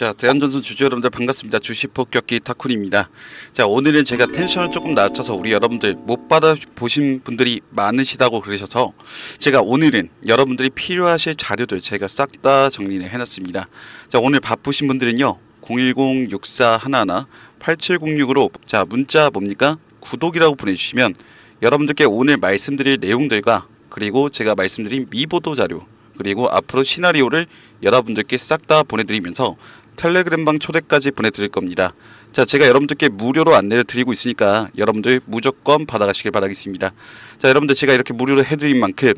자, 대한전선 주주 여러분들 반갑습니다. 주식 폭격기 타쿤입니다. 자, 오늘은 제가 텐션을 조금 낮춰서 우리 여러분들 못 받아 보신 분들이 많으시다고 그러셔서 제가 오늘은 여러분들이 필요하실 자료들 제가 싹 다 정리를 해놨습니다. 자, 오늘 바쁘신 분들은요. 010-6411-8706으로 자, 문자 뭡니까? 구독이라고 보내주시면 여러분들께 오늘 말씀드릴 내용들과 그리고 제가 말씀드린 미보도 자료 그리고 앞으로 시나리오를 여러분들께 싹 다 보내드리면서 텔레그램방 초대까지 보내드릴 겁니다. 자, 제가 여러분들께 무료로 안내를 드리고 있으니까 여러분들 무조건 받아가시길 바라겠습니다. 자, 여러분들 제가 이렇게 무료로 해드린 만큼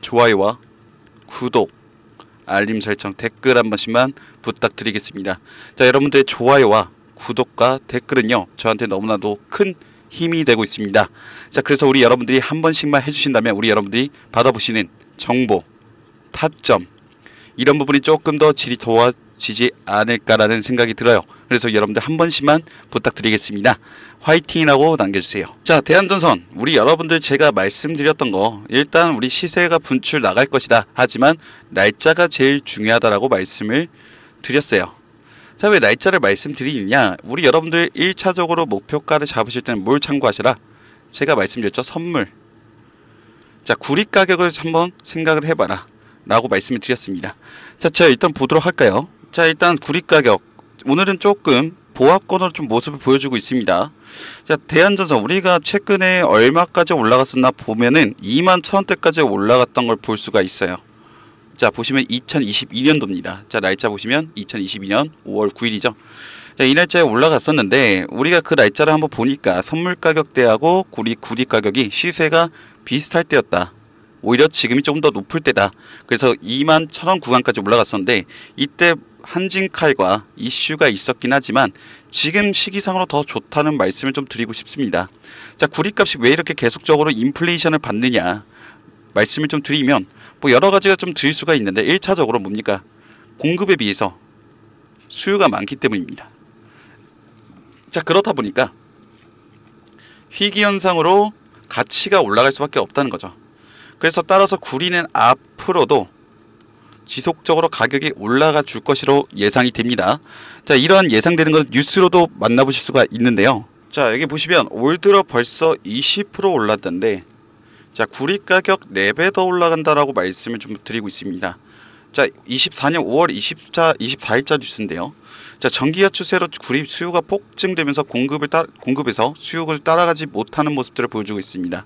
좋아요와 구독, 알림 설정, 댓글 한 번씩만 부탁드리겠습니다. 자, 여러분들의 좋아요와 구독과 댓글은요, 저한테 너무나도 큰 힘이 되고 있습니다. 자, 그래서 우리 여러분들이 한 번씩만 해주신다면 우리 여러분들이 받아보시는 정보, 타점, 이런 부분이 조금 더 질이 도와, 지지 않을까라는 생각이 들어요. 그래서 여러분들 한 번씩만 부탁드리겠습니다. 화이팅이라고 남겨주세요. 자, 대한전선. 우리 여러분들 제가 말씀드렸던 거. 일단 우리 시세가 분출 나갈 것이다. 하지만 날짜가 제일 중요하다라고 말씀을 드렸어요. 자, 왜 날짜를 말씀드리느냐? 우리 여러분들 1차적으로 목표가를 잡으실 때는 뭘 참고하시라? 제가 말씀드렸죠. 선물. 자, 구립 가격을 한번 생각을 해봐라. 라고 말씀을 드렸습니다. 자, 제가 일단 보도록 할까요? 자 일단 구리 가격 오늘은 조금 보합권으로 좀 모습을 보여주고 있습니다. 자 대한전선 우리가 최근에 얼마까지 올라갔었나 보면은 2만 1원대까지 올라갔던 걸 볼 수가 있어요. 자 보시면 2022년도입니다. 자 날짜 보시면 2022년 5월 9일이죠. 자, 이 날짜에 올라갔었는데 우리가 그 날짜를 한번 보니까 선물 가격대하고 구리 구리 가격이 시세가 비슷할 때였다. 오히려 지금이 조금 더 높을 때다. 그래서 2만 1 0 0 0원 구간까지 올라갔었는데 이때 한진칼과 이슈가 있었긴 하지만 지금 시기상으로 더 좋다는 말씀을 좀 드리고 싶습니다. 자, 구리값이 왜 이렇게 계속적으로 인플레이션을 받느냐 말씀을 좀 드리면 뭐 여러 가지가 좀 드릴 수가 있는데 1차적으로 뭡니까? 공급에 비해서 수요가 많기 때문입니다. 자, 그렇다 보니까 희귀 현상으로 가치가 올라갈 수밖에 없다는 거죠. 그래서 따라서 구리는 앞으로도 지속적으로 가격이 올라가 줄 것으로 예상이 됩니다. 자, 이런 예상되는 건 뉴스로도 만나보실 수가 있는데요. 자, 여기 보시면 올 들어 벌써 20% 올랐던데 자, 구리 가격 4배 더 올라간다라고 말씀을 좀 드리고 있습니다. 자, 24년 5월 24, 24일자 뉴스인데요. 자, 전기화 추세로 구리 수요가 폭증되면서 공급을 따, 공급에서 수요를 따라가지 못하는 모습들을 보여주고 있습니다.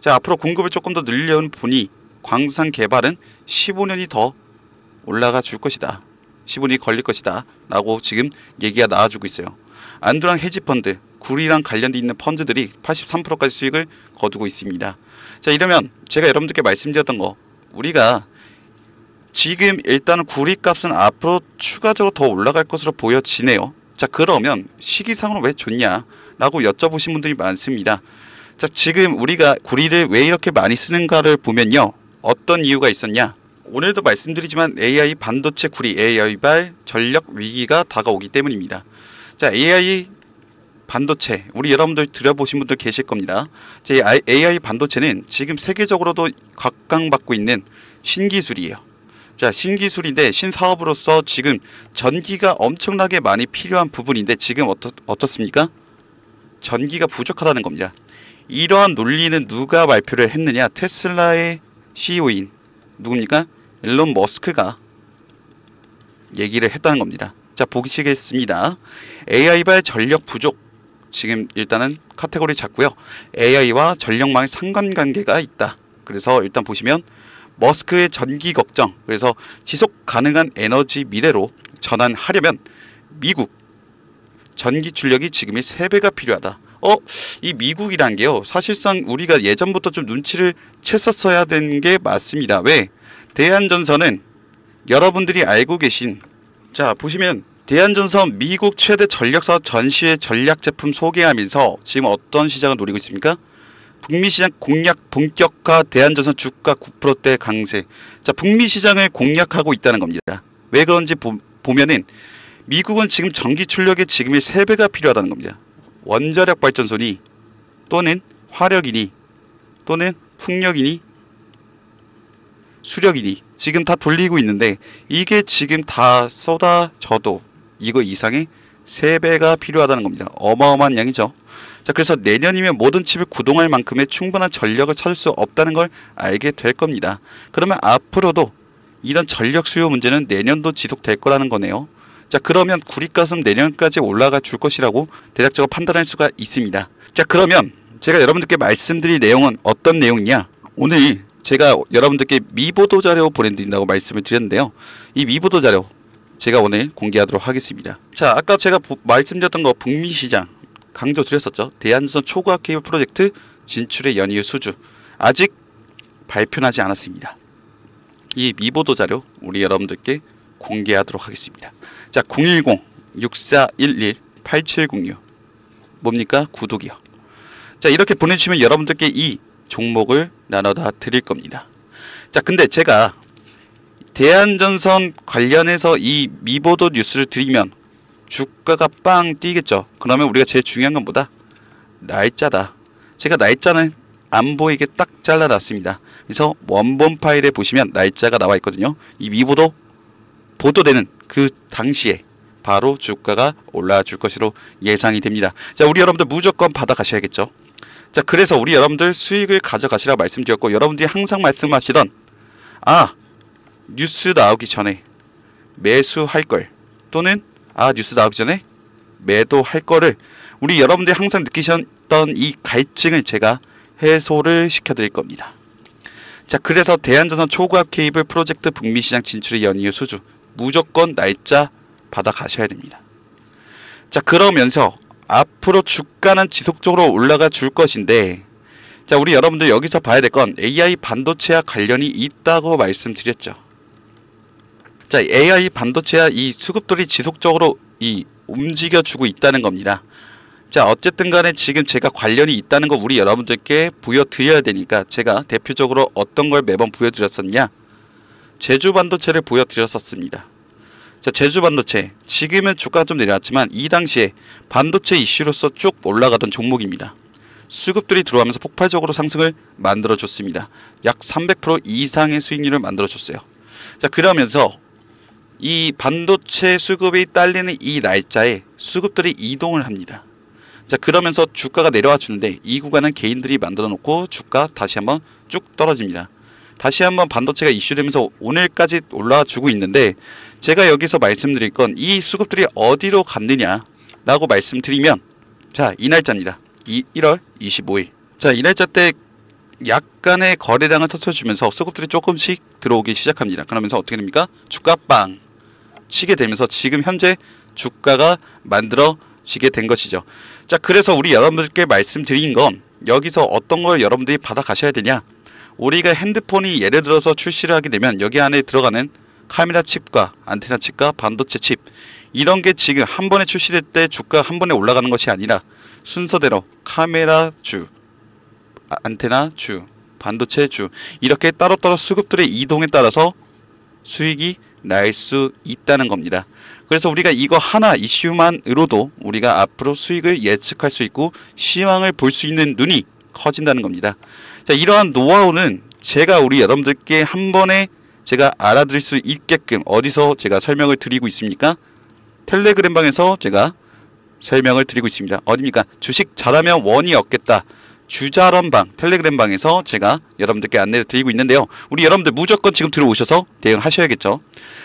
자, 앞으로 공급을 조금 더 늘려보니 온 광산 개발은 15년이 더 올라가 줄 것이다. 15년이 걸릴 것이다. 라고 지금 얘기가 나와주고 있어요. 안드랑 헤지펀드, 구리랑 관련돼 있는 펀드들이 83%까지 수익을 거두고 있습니다. 자, 이러면 제가 여러분들께 말씀드렸던 거, 우리가 지금 일단 은 구리값은 앞으로 추가적으로 더 올라갈 것으로 보여지네요. 자, 그러면 시기상으로 왜 좋냐라고 여쭤보신 분들이 많습니다. 자, 지금 우리가 구리를 왜 이렇게 많이 쓰는가를 보면요. 어떤 이유가 있었냐? 오늘도 말씀드리지만 AI 반도체 구리 AI발 전력 위기가 다가오기 때문입니다. 자, AI 반도체 우리 여러분들 들어보신 분들 계실 겁니다. 제 AI 반도체는 지금 세계적으로도 각광받고 있는 신기술이에요. 자, 신기술인데 신사업으로서 지금 전기가 엄청나게 많이 필요한 부분인데 지금 어떻, 어떻습니까? 전기가 부족하다는 겁니다. 이러한 논리는 누가 발표를 했느냐? 테슬라의 CEO인 누굽니까? 앨런 머스크가 얘기를 했다는 겁니다. 자, 보시겠습니다. AI발 전력 부족. 지금 일단은 카테고리 잡고요. AI와 전력망의 상관관계가 있다. 그래서 일단 보시면 머스크의 전기 걱정. 그래서 지속 가능한 에너지 미래로 전환하려면 미국 전기 출력이 지금의 3배가 필요하다. 어? 이 미국이란 게요. 사실상 우리가 예전부터 좀 눈치를 챘었어야 되는 게 맞습니다. 왜? 대한전선은 여러분들이 알고 계신 자 보시면 대한전선 미국 최대 전력사업 전시회 전략 제품 소개하면서 지금 어떤 시장을 노리고 있습니까? 북미 시장 공략 본격화 대한전선 주가 9%대 강세. 자, 북미 시장을 공략하고 있다는 겁니다. 왜 그런지 보, 보면은 미국은 지금 전기 출력의 지금의 3배가 필요하다는 겁니다. 원자력 발전소니 또는 화력이니 또는 풍력이니 수력이니 지금 다 돌리고 있는데 이게 지금 다 쏟아져도 이거 이상의 3배가 필요하다는 겁니다. 어마어마한 양이죠. 자, 그래서 내년이면 모든 칩을 구동할 만큼의 충분한 전력을 찾을 수 없다는 걸 알게 될 겁니다. 그러면 앞으로도 이런 전력 수요 문제는 내년도 지속될 거라는 거네요. 자 그러면 구리값은 내년까지 올라가 줄 것이라고 대략적으로 판단할 수가 있습니다. 자 그러면 제가 여러분들께 말씀드릴 내용은 어떤 내용이냐 오늘 제가 여러분들께 미보도 자료 보내드린다고 말씀을 드렸는데요. 이 미보도 자료 제가 오늘 공개하도록 하겠습니다. 자 아까 제가 보, 말씀드렸던 거 북미 시장 강조 드렸었죠. 대한선 초과 케이블 프로젝트 진출의 연이을 수주 아직 발표하지 않았습니다. 이 미보도 자료 우리 여러분들께 공개하도록 하겠습니다. 자, 010 6411 8706 뭡니까? 구독이요. 자, 이렇게 보내주시면 여러분들께 이 종목을 나눠다 드릴 겁니다. 자, 근데 제가 대한전선 관련해서 이 미보도 뉴스를 드리면 주가가 빵 뛰겠죠. 그러면 우리가 제일 중요한 건 뭐다? 날짜다. 제가 날짜는 안 보이게 딱 잘라놨습니다. 그래서 원본 파일에 보시면 날짜가 나와 있거든요. 이 미보도 보도되는 그 당시에 바로 주가가 올라줄 것으로 예상이 됩니다. 자, 우리 여러분들 무조건 받아가셔야겠죠. 자, 그래서 우리 여러분들 수익을 가져가시라 말씀드렸고 여러분들이 항상 말씀하시던 아, 뉴스 나오기 전에 매수할 걸 또는 아, 뉴스 나오기 전에 매도할 거를 우리 여러분들이 항상 느끼셨던 이 갈증을 제가 해소를 시켜드릴 겁니다. 자, 그래서 대한전선 초과 케이블 프로젝트 북미 시장 진출의 연이어 수주 무조건 날짜 받아 가셔야 됩니다. 자, 그러면서 앞으로 주가는 지속적으로 올라가 줄 것인데 자, 우리 여러분들 여기서 봐야 될 건 AI 반도체와 관련이 있다고 말씀드렸죠. 자, AI 반도체와 이 수급들이 지속적으로 이 움직여주고 있다는 겁니다. 자, 어쨌든 간에 지금 제가 관련이 있다는 거 우리 여러분들께 보여드려야 되니까 제가 대표적으로 어떤 걸 매번 보여드렸었냐? 제주 반도체를 보여드렸었습니다. 자, 제주 반도체 지금은 주가가 좀 내려왔지만 이 당시에 반도체 이슈로서 쭉 올라가던 종목입니다. 수급들이 들어가면서 폭발적으로 상승을 만들어줬습니다. 약 300% 이상의 수익률을 만들어줬어요. 자 그러면서 이 반도체 수급이 딸리는 이 날짜에 수급들이 이동을 합니다. 자 그러면서 주가가 내려와 주는데 이 구간은 개인들이 만들어 놓고 주가 다시 한번 쭉 떨어집니다. 다시 한번 반도체가 이슈되면서 오늘까지 올라주고 있는데 제가 여기서 말씀드릴 건 이 수급들이 어디로 갔느냐라고 말씀드리면 자이 날짜입니다. 이 1월 25일 자이 날짜 때 약간의 거래량을 터쳐주면서 수급들이 조금씩 들어오기 시작합니다. 그러면서 어떻게 됩니까? 주가 빵 치게 되면서 지금 현재 주가가 만들어지게 된 것이죠. 자 그래서 우리 여러분들께 말씀드린 건 여기서 어떤 걸 여러분들이 받아가셔야 되냐 우리가 핸드폰이 예를 들어서 출시를 하게 되면 여기 안에 들어가는 카메라 칩과 안테나 칩과 반도체 칩 이런 게 지금 한 번에 출시될 때 주가 한 번에 올라가는 것이 아니라 순서대로 카메라 주, 아, 안테나 주, 반도체 주 이렇게 따로따로 수급들의 이동에 따라서 수익이 날 수 있다는 겁니다. 그래서 우리가 이거 하나 이슈만으로도 우리가 앞으로 수익을 예측할 수 있고 시황을 볼 수 있는 눈이 커진다는 겁니다. 자, 이러한 노하우는 제가 우리 여러분들께 한 번에 제가 알아들을 수 있게끔 어디서 제가 설명을 드리고 있습니까? 텔레그램 방에서 제가 설명을 드리고 있습니다. 어디입니까? 주식 잘하면 원이 없겠다. 주자런방 텔레그램 방에서 제가 여러분들께 안내를 드리고 있는데요. 우리 여러분들 무조건 지금 들어오셔서 대응하셔야겠죠.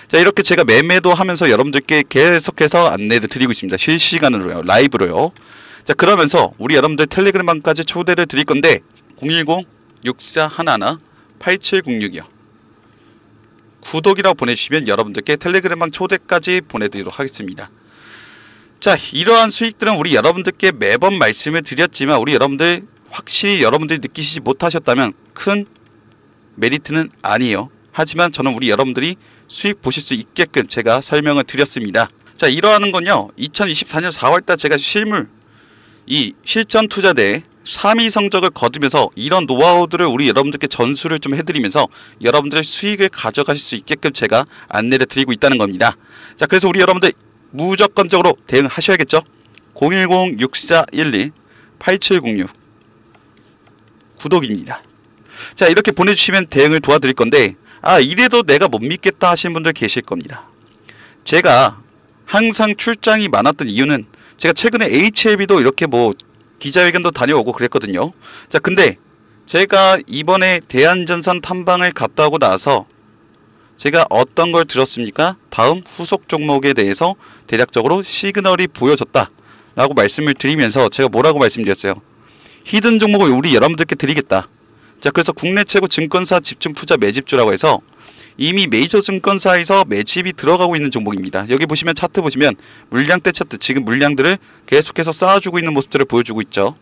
자 이렇게 제가 매매도 하면서 여러분들께 계속해서 안내를 드리고 있습니다. 실시간으로요. 라이브로요. 자 그러면서 우리 여러분들 텔레그램방까지 초대를 드릴 건데 010-6411-8706이요. 구독이라고 보내주시면 여러분들께 텔레그램방 초대까지 보내드리도록 하겠습니다. 자 이러한 수익들은 우리 여러분들께 매번 말씀을 드렸지만 우리 여러분들 확실히 여러분들이 느끼시지 못하셨다면 큰 메리트는 아니에요. 하지만 저는 우리 여러분들이 수익 보실 수 있게끔 제가 설명을 드렸습니다. 자 이러한 건요 2024년 4월달 제가 실물 이 실전 투자 대 3위 성적을 거두면서 이런 노하우들을 우리 여러분들께 전수를 좀 해드리면서 여러분들의 수익을 가져가실 수 있게끔 제가 안내를 드리고 있다는 겁니다. 자, 그래서 우리 여러분들 무조건적으로 대응하셔야겠죠? 010-6412-8706 구독입니다. 자, 이렇게 보내주시면 대응을 도와드릴 건데 아, 이래도 내가 못 믿겠다 하시는 분들 계실 겁니다. 제가 항상 출장이 많았던 이유는 제가 최근에 HLB도 이렇게 뭐 기자회견도 다녀오고 그랬거든요. 자, 근데 제가 이번에 대한전선 탐방을 갔다 오고 나서 제가 어떤 걸 들었습니까? 다음 후속 종목에 대해서 대략적으로 시그널이 보여졌다. 라고 말씀을 드리면서 제가 뭐라고 말씀드렸어요? 히든 종목을 우리 여러분들께 드리겠다. 자, 그래서 국내 최고 증권사 집중 투자 매집주라고 해서 이미 메이저 증권사에서 매집이 들어가고 있는 종목입니다. 여기 보시면 차트 보시면 물량대 차트 지금 물량들을 계속해서 쌓아주고 있는 모습들을 보여주고 있죠.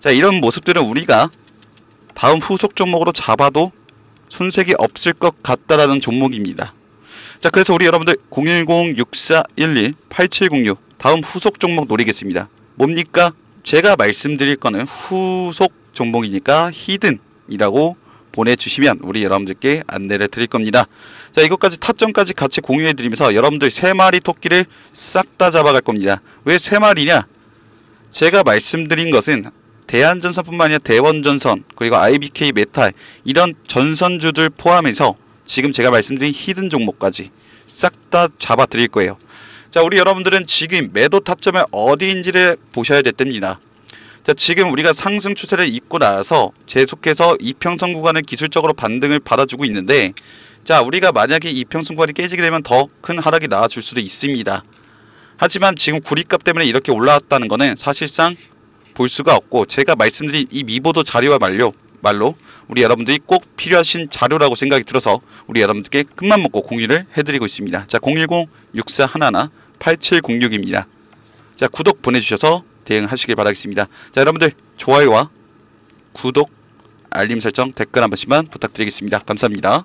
자 이런 모습들은 우리가 다음 후속 종목으로 잡아도 손색이 없을 것 같다라는 종목입니다. 자 그래서 우리 여러분들 010-6411-8706 다음 후속 종목 노리겠습니다. 뭡니까? 제가 말씀드릴 거는 후속 종목이니까 히든이라고 보내주시면 우리 여러분들께 안내를 드릴 겁니다. 자 이것까지 타점까지 같이 공유해 드리면서 여러분들 세 마리 토끼를 싹 다 잡아갈 겁니다. 왜 세 마리냐? 제가 말씀드린 것은 대한전선뿐만 아니라 대원전선 그리고 IBK 메탈 이런 전선주들 포함해서 지금 제가 말씀드린 히든 종목까지 싹 다 잡아 드릴 거예요. 자 우리 여러분들은 지금 매도 타점의 어디인지를 보셔야 됩니다 자, 지금 우리가 상승 추세를 잇고 나서 계속해서 이평선 구간을 기술적으로 반등을 받아주고 있는데 자 우리가 만약에 이평선 구간이 깨지게 되면 더 큰 하락이 나와줄 수도 있습니다. 하지만 지금 구리값 때문에 이렇게 올라왔다는 것은 사실상 볼 수가 없고 제가 말씀드린 이 미보도 자료와 말료 말로 우리 여러분들이 꼭 필요하신 자료라고 생각이 들어서 우리 여러분들께 끝만 먹고 공유를 해드리고 있습니다. 자, 010-6411-8706입니다. 자, 구독 보내주셔서 대응하시길 바라겠습니다. 자 여러분들 좋아요와 구독, 알림 설정, 댓글 한 번씩만 부탁드리겠습니다. 감사합니다.